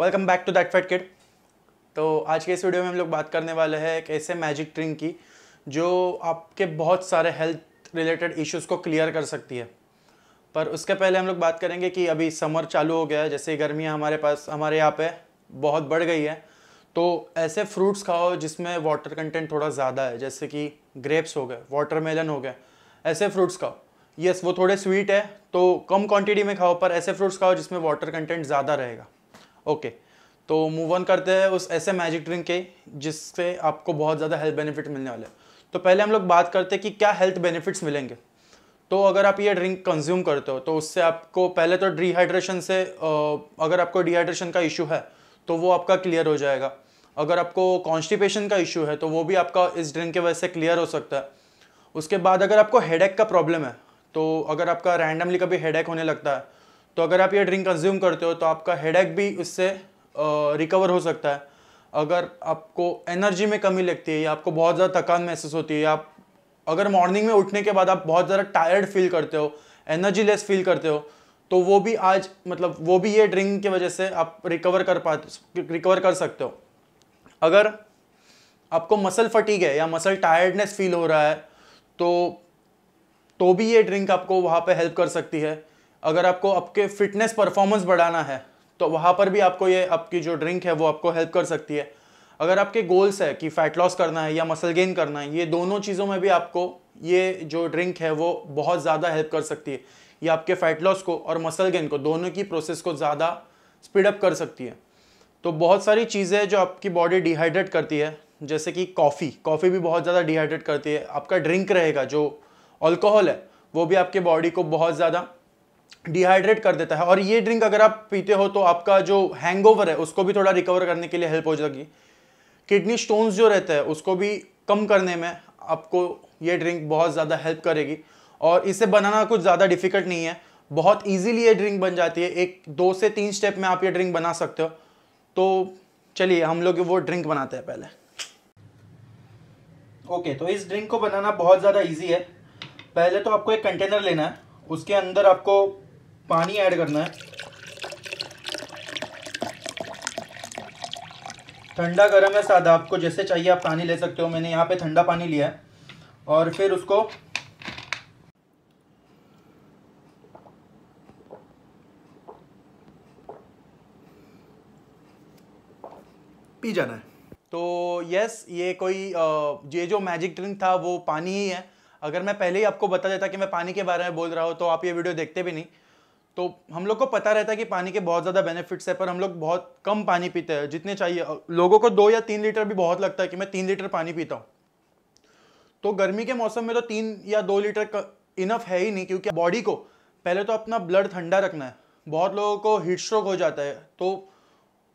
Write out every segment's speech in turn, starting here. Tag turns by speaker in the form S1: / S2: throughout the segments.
S1: Welcome back to that fat kid तो आज के इस वीडियो में हम लोग बात करने वाले हैं एक ऐसे मैजिक ड्रिंक की जो आपके बहुत सारे हेल्थ रिलेटेड इश्यूज़ को क्लियर कर सकती है पर उसके पहले हम लोग बात करेंगे कि अभी समर चालू हो गया है जैसे गर्मियाँ हमारे पास हमारे यहाँ पे बहुत बढ़ गई है तो ऐसे फ्रूट्स खाओ जिसमें वाटर कंटेंट थोड़ा ज़्यादा है जैसे कि ग्रेप्स हो गए वाटरमेलन हो गए ऐसे फ्रूट्स खाओ यस वो थोड़े स्वीट है तो कम क्वांटिटी में खाओ पर ऐसे फ्रूट्स खाओ जिसमें वाटर कंटेंट ज़्यादा रहेगा ओके तो मूव ऑन करते हैं उस ऐसे मैजिक ड्रिंक के जिससे आपको बहुत ज़्यादा हेल्थ बेनिफिट मिलने वाले तो पहले हम लोग बात करते हैं कि क्या हेल्थ बेनिफिट्स मिलेंगे तो अगर आप ये ड्रिंक कंज्यूम करते हो तो उससे आपको पहले तो डिहाइड्रेशन से अगर आपको डिहाइड्रेशन का इशू है तो वो आपका क्लियर हो जाएगा अगर आपको कॉन्स्टिपेशन का इशू है तो वो भी आपका इस ड्रिंक की वजह से क्लियर हो सकता है उसके बाद अगर आपको हेडेक का प्रॉब्लम है तो अगर आपका रैंडमली कभी हेडेक होने लगता है तो अगर आप ये ड्रिंक कंज्यूम करते हो तो आपका हेडेक भी उससे रिकवर हो सकता है अगर आपको एनर्जी में कमी लगती है या आपको बहुत ज़्यादा थकान महसूस होती है या आप अगर मॉर्निंग में उठने के बाद आप बहुत ज़्यादा टायर्ड फील करते हो एनर्जी लेस फील करते हो तो वो भी आज मतलब वो भी ये ड्रिंक की वजह से आप रिकवर कर पाते रिकवर कर सकते हो अगर आपको मसल फटीक है या मसल टायर्डनेस फील हो रहा है तो तो भी ये ड्रिंक आपको वहाँ पे हेल्प कर सकती है अगर आपको आपके फिटनेस परफॉर्मेंस बढ़ाना है तो वहाँ पर भी आपको ये आपकी जो ड्रिंक है वो आपको हेल्प कर सकती है अगर आपके गोल्स है कि फैट लॉस करना है या मसल गेन करना है ये दोनों चीज़ों में भी आपको ये जो ड्रिंक है वो बहुत ज़्यादा हेल्प कर सकती है ये आपके फैट लॉस को और मसल गेन को दोनों की प्रोसेस को ज़्यादा स्पीड अप कर सकती है तो बहुत सारी चीज़ें जो आपकी बॉडी डिहाइड्रेट करती है जैसे कि कॉफ़ी कॉफ़ी भी बहुत ज़्यादा डिहाइड्रेट करती है आपका ड्रिंक रहेगा जो अल्कोहल है वो भी आपके बॉडी को बहुत ज़्यादा डिहाइड्रेट कर देता है और ये ड्रिंक अगर आप पीते हो तो आपका जो हैंगओवर है उसको भी थोड़ा रिकवर करने के लिए हेल्प हो जाएगी किडनी स्टोन्स जो रहते हैं उसको भी कम करने में आपको ये ड्रिंक बहुत ज़्यादा हेल्प करेगी और इसे बनाना कुछ ज़्यादा डिफिकल्ट नहीं है बहुत ईजिली ये ड्रिंक बन जाती है एक दो से तीन स्टेप में आप ये ड्रिंक बना सकते हो तो चलिए हम लोग वो ड्रिंक बनाते हैं पहले ओके okay, तो इस ड्रिंक को बनाना बहुत ज़्यादा ईजी है पहले तो आपको एक कंटेनर लेना है उसके अंदर आपको पानी ऐड करना है ठंडा गर्म है सादा आपको जैसे चाहिए आप पानी ले सकते हो मैंने यहाँ पे ठंडा पानी लिया है और फिर उसको पी जाना है तो यस ये कोई ये जो मैजिक ड्रिंक था वो पानी ही है अगर मैं पहले ही आपको बता देता कि मैं पानी के बारे में बोल रहा हूँ तो आप ये वीडियो देखते भी नहीं तो हम लोग को पता रहता है कि पानी के बहुत ज़्यादा बेनिफिट्स है पर हम लोग बहुत कम पानी पीते हैं जितने चाहिए लोगों को दो या तीन लीटर भी बहुत लगता है कि मैं तीन लीटर पानी पीता हूँ तो गर्मी के मौसम में तो तीन या दो लीटर इनफ है ही नहीं क्योंकि बॉडी को पहले तो अपना ब्लड ठंडा रखना है बहुत लोगों को हीट स्ट्रोक हो जाता है तो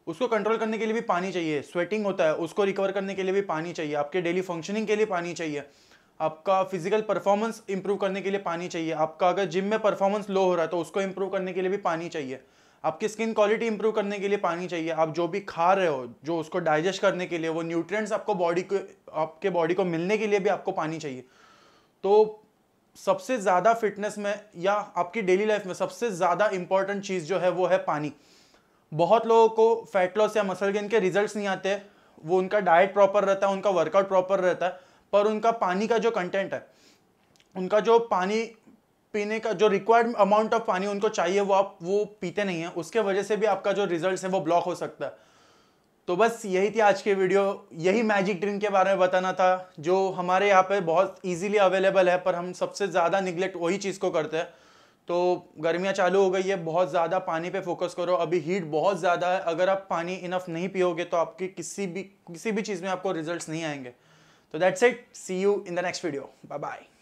S1: उसको कंट्रोल करने के लिए भी पानी चाहिए स्वेटिंग होता है उसको रिकवर करने के लिए भी पानी चाहिए आपके डेली फंक्शनिंग के लिए पानी चाहिए आपका फिजिकल परफॉर्मेंस इंप्रूव करने के लिए पानी चाहिए आपका अगर जिम में परफॉर्मेंस लो हो रहा है तो उसको इंप्रूव करने के लिए भी पानी चाहिए आपकी स्किन क्वालिटी इंप्रूव करने के लिए पानी चाहिए आप जो भी खा रहे हो जो उसको डाइजेस्ट करने के लिए वो न्यूट्रिएंट्स आपको बॉडी को आपके बॉडी को मिलने के लिए भी आपको पानी चाहिए तो सबसे ज़्यादा फिटनेस में या आपकी डेली लाइफ में सबसे ज़्यादा इंपॉर्टेंट चीज़ जो है वो है पानी बहुत लोगों को फैट लॉस या मसल गेन के रिजल्ट नहीं आते वो उनका डाइट प्रॉपर रहता है उनका वर्कआउट प्रॉपर रहता है पर उनका पानी का जो कंटेंट है उनका जो पानी पीने का जो रिक्वायर्ड अमाउंट ऑफ पानी उनको चाहिए वो आप वो पीते नहीं है उसके वजह से भी आपका जो रिजल्ट है वो ब्लॉक हो सकता है तो बस यही थी आज की वीडियो यही मैजिक ड्रिंक के बारे में बताना था जो हमारे यहाँ पे बहुत इजीली अवेलेबल है पर हम सबसे ज़्यादा निगलेक्ट वही चीज़ को करते हैं तो गर्मियाँ चालू हो गई है बहुत ज़्यादा पानी पे फोकस करो अभी हीट बहुत ज़्यादा है अगर आप पानी इनफ नहीं पियोगे तो आपके किसी भी किसी भी चीज़ में आपको रिजल्ट नहीं आएंगे So that's it. See you in the next video. Bye-bye.